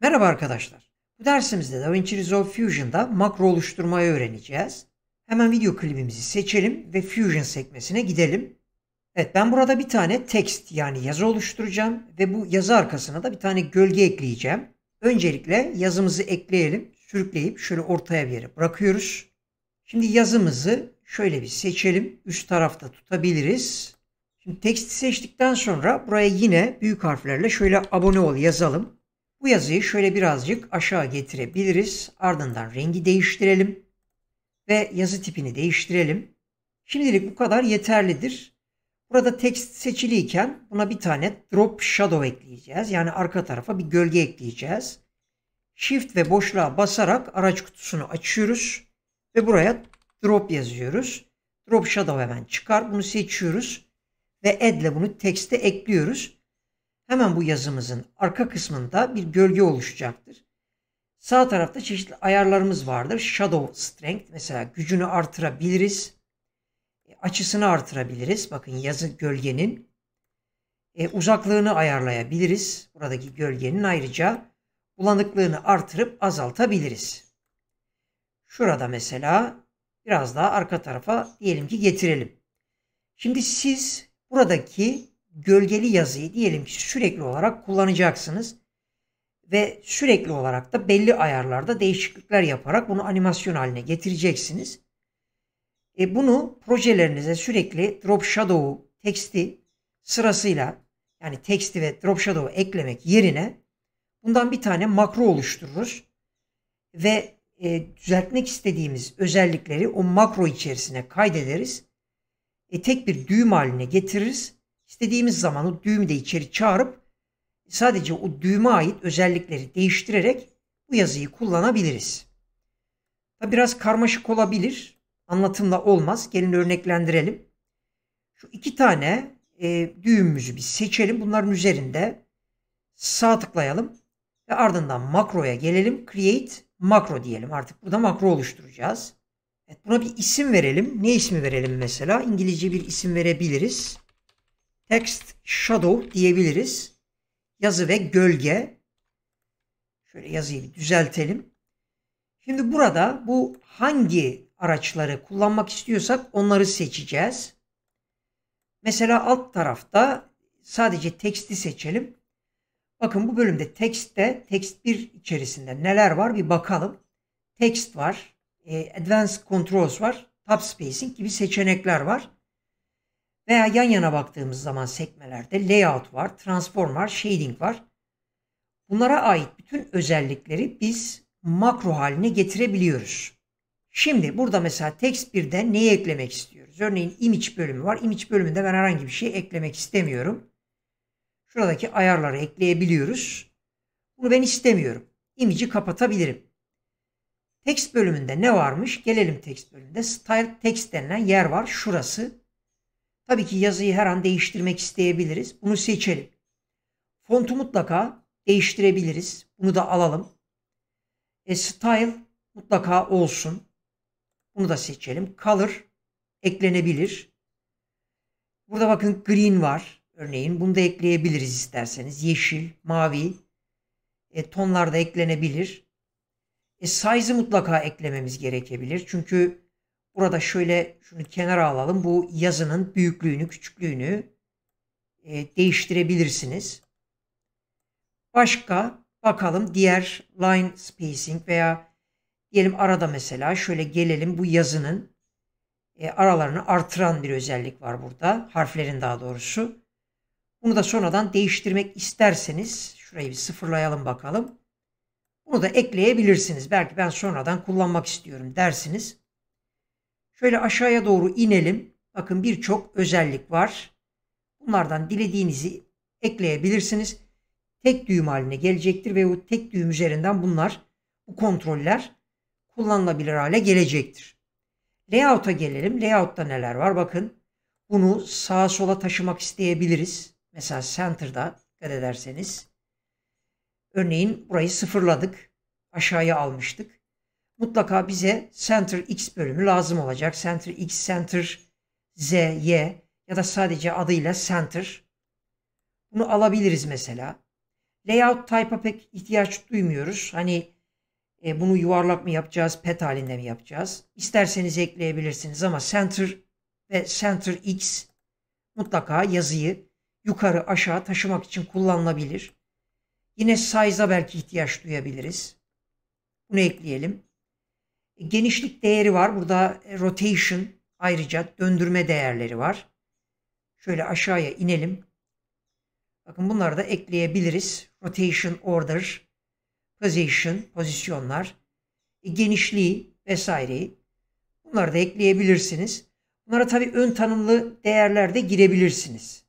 Merhaba arkadaşlar. Bu dersimizde DaVinci Resolve Fusion'da makro oluşturmayı öğreneceğiz. Hemen video klibimizi seçelim ve Fusion sekmesine gidelim. Evet ben burada bir tane text yani yazı oluşturacağım ve bu yazı arkasına da bir tane gölge ekleyeceğim. Öncelikle yazımızı ekleyelim. Sürükleyip şöyle ortaya bir yere bırakıyoruz. Şimdi yazımızı şöyle bir seçelim. Üst tarafta tutabiliriz. Şimdi teksti seçtikten sonra buraya yine büyük harflerle şöyle abone ol yazalım. Bu yazıyı şöyle birazcık aşağı getirebiliriz. Ardından rengi değiştirelim ve yazı tipini değiştirelim. Şimdilik bu kadar yeterlidir. Burada tekst seçiliyken buna bir tane drop shadow ekleyeceğiz. Yani arka tarafa bir gölge ekleyeceğiz. Shift ve boşluğa basarak araç kutusunu açıyoruz ve buraya drop yazıyoruz. Drop shadow hemen çıkar. Bunu seçiyoruz ve add ile bunu tekste ekliyoruz hemen bu yazımızın arka kısmında bir gölge oluşacaktır. Sağ tarafta çeşitli ayarlarımız vardır. Shadow Strength mesela gücünü artırabiliriz. E, açısını artırabiliriz. Bakın yazı gölgenin. E, uzaklığını ayarlayabiliriz. Buradaki gölgenin ayrıca bulanıklığını artırıp azaltabiliriz. Şurada mesela biraz daha arka tarafa diyelim ki getirelim. Şimdi siz buradaki gölgeli yazıyı diyelim ki sürekli olarak kullanacaksınız ve sürekli olarak da belli ayarlarda değişiklikler yaparak bunu animasyon haline getireceksiniz. E bunu projelerinize sürekli drop shadow teksti sırasıyla yani teksti ve drop shadow'u eklemek yerine bundan bir tane makro oluştururuz ve e, düzeltmek istediğimiz özellikleri o makro içerisine kaydederiz. E, tek bir düğüm haline getiririz istediğimiz zaman o düğümü de içeri çağırıp sadece o düğüme ait özellikleri değiştirerek bu yazıyı kullanabiliriz. Tabi biraz karmaşık olabilir. Anlatımla olmaz. Gelin örneklendirelim. Şu iki tane e, düğümümüzü bir seçelim. Bunların üzerinde sağ tıklayalım ve ardından makroya gelelim. Create makro diyelim. Artık burada makro oluşturacağız. Evet, buna bir isim verelim. Ne ismi verelim mesela? İngilizce bir isim verebiliriz text shadow diyebiliriz. Yazı ve gölge. Şöyle yazıyı bir düzeltelim. Şimdi burada bu hangi araçları kullanmak istiyorsak onları seçeceğiz. Mesela alt tarafta sadece teksti seçelim. Bakın bu bölümde tekste tekst 1 içerisinde neler var bir bakalım. text var, e, Advanced Controls var, Tab Spacing gibi seçenekler var. Veya yan yana baktığımız zaman sekmelerde layout var, transform var, shading var. Bunlara ait bütün özellikleri biz makro haline getirebiliyoruz. Şimdi burada mesela text 1'de neyi eklemek istiyoruz? Örneğin image bölümü var. Image bölümünde ben herhangi bir şey eklemek istemiyorum. Şuradaki ayarları ekleyebiliyoruz. Bunu ben istemiyorum. Image'i kapatabilirim. Text bölümünde ne varmış? Gelelim text bölümünde. Style text denilen yer var. Şurası. Tabii ki yazıyı her an değiştirmek isteyebiliriz. Bunu seçelim. Fontu mutlaka değiştirebiliriz. Bunu da alalım. E, style mutlaka olsun. Bunu da seçelim. Color eklenebilir. Burada bakın green var. Örneğin bunu da ekleyebiliriz isterseniz. Yeşil, mavi e, tonlar da eklenebilir. E, size'ı mutlaka eklememiz gerekebilir. Çünkü Burada şöyle şunu kenara alalım. Bu yazının büyüklüğünü, küçüklüğünü e, değiştirebilirsiniz. Başka bakalım diğer line spacing veya diyelim arada mesela şöyle gelelim bu yazının e, aralarını artıran bir özellik var burada. Harflerin daha doğrusu. Bunu da sonradan değiştirmek isterseniz şurayı bir sıfırlayalım bakalım. Bunu da ekleyebilirsiniz. Belki ben sonradan kullanmak istiyorum dersiniz. Şöyle aşağıya doğru inelim. Bakın birçok özellik var. Bunlardan dilediğinizi ekleyebilirsiniz. Tek düğüm haline gelecektir ve bu tek düğüm üzerinden bunlar bu kontroller kullanılabilir hale gelecektir. Layout'a gelelim. Layout'ta neler var? Bakın bunu sağa sola taşımak isteyebiliriz. Mesela center'da dikkat ederseniz. Örneğin burayı sıfırladık. Aşağıya almıştık mutlaka bize center x bölümü lazım olacak. Center x, center z, y ya da sadece adıyla center. Bunu alabiliriz mesela. Layout type'a pek ihtiyaç duymuyoruz. Hani e, bunu yuvarlak mı yapacağız, pet halinde mi yapacağız? İsterseniz ekleyebilirsiniz ama center ve center x mutlaka yazıyı yukarı aşağı taşımak için kullanılabilir. Yine size'a belki ihtiyaç duyabiliriz. Bunu ekleyelim. Genişlik değeri var. Burada e, rotation ayrıca döndürme değerleri var. Şöyle aşağıya inelim. Bakın bunları da ekleyebiliriz. Rotation order, position, pozisyonlar, e, genişliği vesaireyi. Bunları da ekleyebilirsiniz. Bunlara tabii ön tanımlı değerler de girebilirsiniz.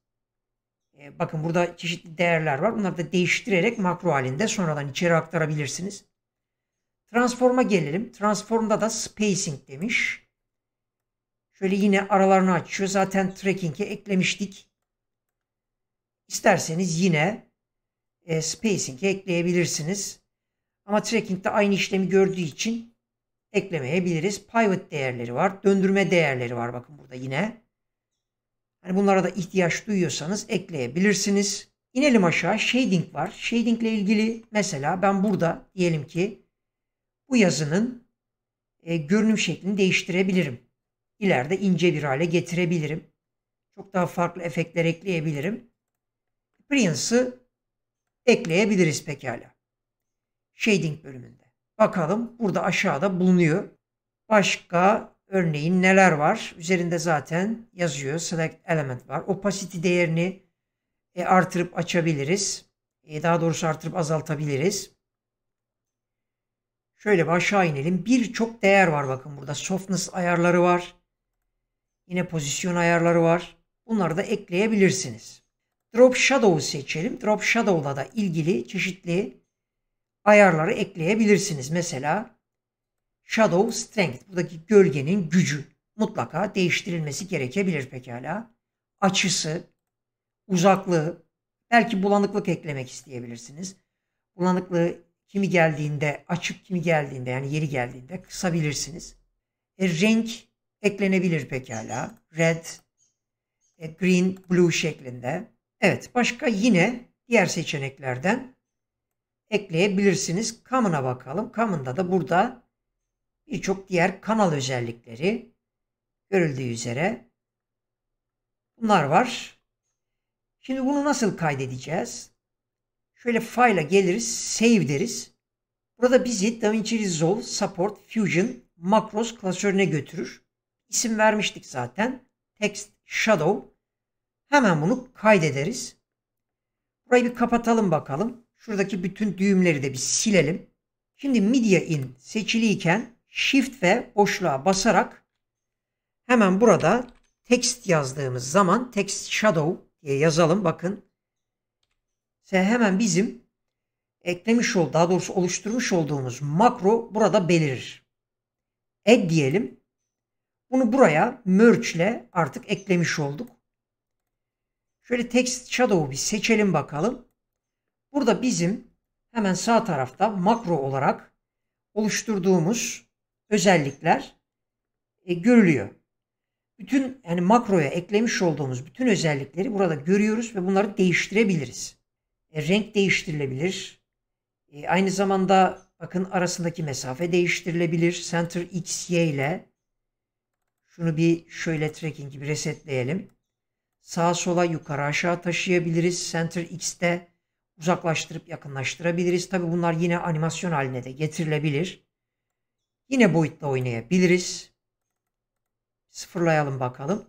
E, bakın burada çeşitli değerler var. Bunları da değiştirerek makro halinde sonradan içeri aktarabilirsiniz. Transform'a gelelim. Transform'da da spacing demiş. Şöyle yine aralarını açıyor. Zaten Tracking'e eklemiştik. İsterseniz yine e, spacing'i ekleyebilirsiniz. Ama tracking'de aynı işlemi gördüğü için eklemeyebiliriz. Pivot değerleri var. Döndürme değerleri var. Bakın burada yine. Yani bunlara da ihtiyaç duyuyorsanız ekleyebilirsiniz. İnelim aşağı. Shading var. Shading ile ilgili mesela ben burada diyelim ki bu yazının e, görünüm şeklini değiştirebilirim. İleride ince bir hale getirebilirim. Çok daha farklı efektler ekleyebilirim. Appearance'ı ekleyebiliriz pekala. Shading bölümünde. Bakalım burada aşağıda bulunuyor. Başka örneğin neler var? Üzerinde zaten yazıyor. Select element var. Opacity değerini e, artırıp açabiliriz. E, daha doğrusu artırıp azaltabiliriz. Şöyle bir aşağı inelim. Birçok değer var bakın burada. Softness ayarları var. Yine pozisyon ayarları var. Bunları da ekleyebilirsiniz. Drop Shadow'u seçelim. Drop Shadow'la da ilgili çeşitli ayarları ekleyebilirsiniz. Mesela Shadow Strength. Buradaki gölgenin gücü mutlaka değiştirilmesi gerekebilir pekala. Açısı, uzaklığı, belki bulanıklık eklemek isteyebilirsiniz. Bulanıklığı kimi geldiğinde, açık kimi geldiğinde yani yeri geldiğinde kısabilirsiniz. E, renk eklenebilir pekala. Red, e, green, blue şeklinde. Evet başka yine diğer seçeneklerden ekleyebilirsiniz. Common'a bakalım. Common'da da burada birçok diğer kanal özellikleri görüldüğü üzere bunlar var. Şimdi bunu nasıl kaydedeceğiz? Şöyle file'a geliriz. Save deriz. Burada bizi DaVinci Resolve Support Fusion Macros klasörüne götürür. İsim vermiştik zaten. Text Shadow. Hemen bunu kaydederiz. Burayı bir kapatalım bakalım. Şuradaki bütün düğümleri de bir silelim. Şimdi Media in seçiliyken Shift ve boşluğa basarak hemen burada text yazdığımız zaman text shadow diye yazalım. Bakın sen hemen bizim eklemiş ol, daha doğrusu oluşturmuş olduğumuz makro burada belirir. Add diyelim. Bunu buraya merge ile artık eklemiş olduk. Şöyle text shadow'u bir seçelim bakalım. Burada bizim hemen sağ tarafta makro olarak oluşturduğumuz özellikler e, görülüyor. Bütün yani makroya eklemiş olduğumuz bütün özellikleri burada görüyoruz ve bunları değiştirebiliriz. E, renk değiştirilebilir. E, aynı zamanda bakın arasındaki mesafe değiştirilebilir. Center X, Y ile şunu bir şöyle tracking gibi resetleyelim. Sağa sola yukarı aşağı taşıyabiliriz. Center X'te uzaklaştırıp yakınlaştırabiliriz. Tabi bunlar yine animasyon haline de getirilebilir. Yine boyutta oynayabiliriz. Sıfırlayalım bakalım.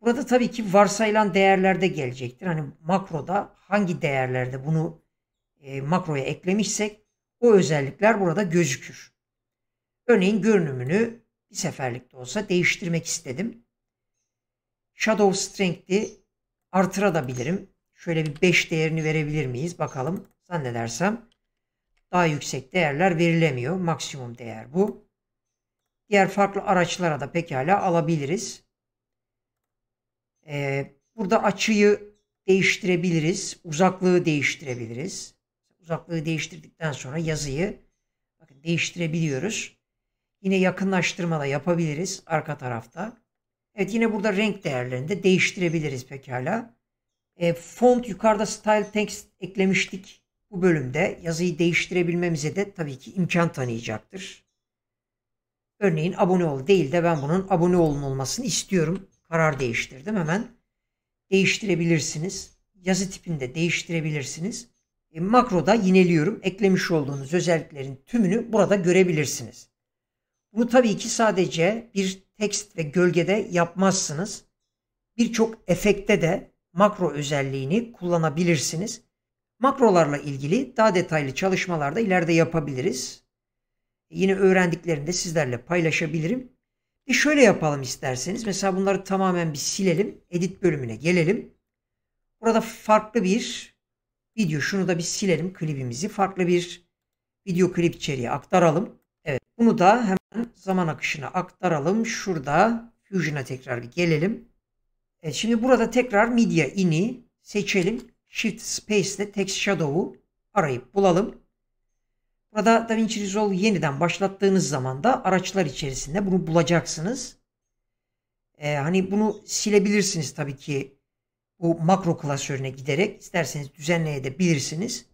Burada tabii ki varsayılan değerlerde gelecektir. Hani makroda hangi değerlerde bunu e, makroya eklemişsek o özellikler burada gözükür. Örneğin görünümünü bir seferlikte olsa değiştirmek istedim. Shadow Strength'i artırabilirim. Şöyle bir 5 değerini verebilir miyiz? Bakalım zannedersem daha yüksek değerler verilemiyor. Maksimum değer bu. Diğer farklı araçlara da pekala alabiliriz. E, burada açıyı değiştirebiliriz. Uzaklığı değiştirebiliriz. Uzaklığı değiştirdikten sonra yazıyı bakın, değiştirebiliyoruz. Yine yakınlaştırma da yapabiliriz arka tarafta. Evet yine burada renk değerlerini de değiştirebiliriz pekala. E, font yukarıda style text eklemiştik. Bu bölümde yazıyı değiştirebilmemize de tabii ki imkan tanıyacaktır. Örneğin abone ol değil de ben bunun abone olun olmasını istiyorum. Karar değiştirdim hemen. Değiştirebilirsiniz. Yazı tipinde değiştirebilirsiniz. E, makroda yineliyorum. Eklemiş olduğunuz özelliklerin tümünü burada görebilirsiniz. Bunu tabii ki sadece bir tekst ve gölgede yapmazsınız. Birçok efekte de makro özelliğini kullanabilirsiniz. Makrolarla ilgili daha detaylı çalışmalarda ileride yapabiliriz. E, yine öğrendiklerimi de sizlerle paylaşabilirim. E şöyle yapalım isterseniz. Mesela bunları tamamen bir silelim. Edit bölümüne gelelim. Burada farklı bir video. Şunu da bir silelim klibimizi. Farklı bir video klip içeriye aktaralım. Evet. Bunu da hemen zaman akışına aktaralım. Şurada Fusion'a tekrar bir gelelim. Evet, şimdi burada tekrar Media in'i seçelim. Shift Space ile Text Shadow'u arayıp bulalım. Burada DaVinci Resolve yeniden başlattığınız zaman da araçlar içerisinde bunu bulacaksınız. Ee, hani bunu silebilirsiniz tabii ki bu makro klasörüne giderek isterseniz düzenleyebilirsiniz.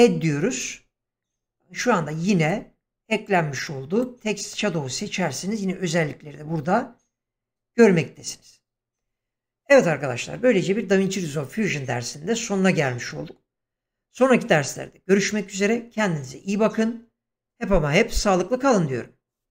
Add diyoruz. Şu anda yine eklenmiş oldu. Text Shadow seçersiniz. Yine özellikleri de burada görmektesiniz. Evet arkadaşlar böylece bir DaVinci Resolve Fusion dersinde sonuna gelmiş olduk. Sonraki derslerde görüşmek üzere. Kendinize iyi bakın. Hep ama hep sağlıklı kalın diyorum.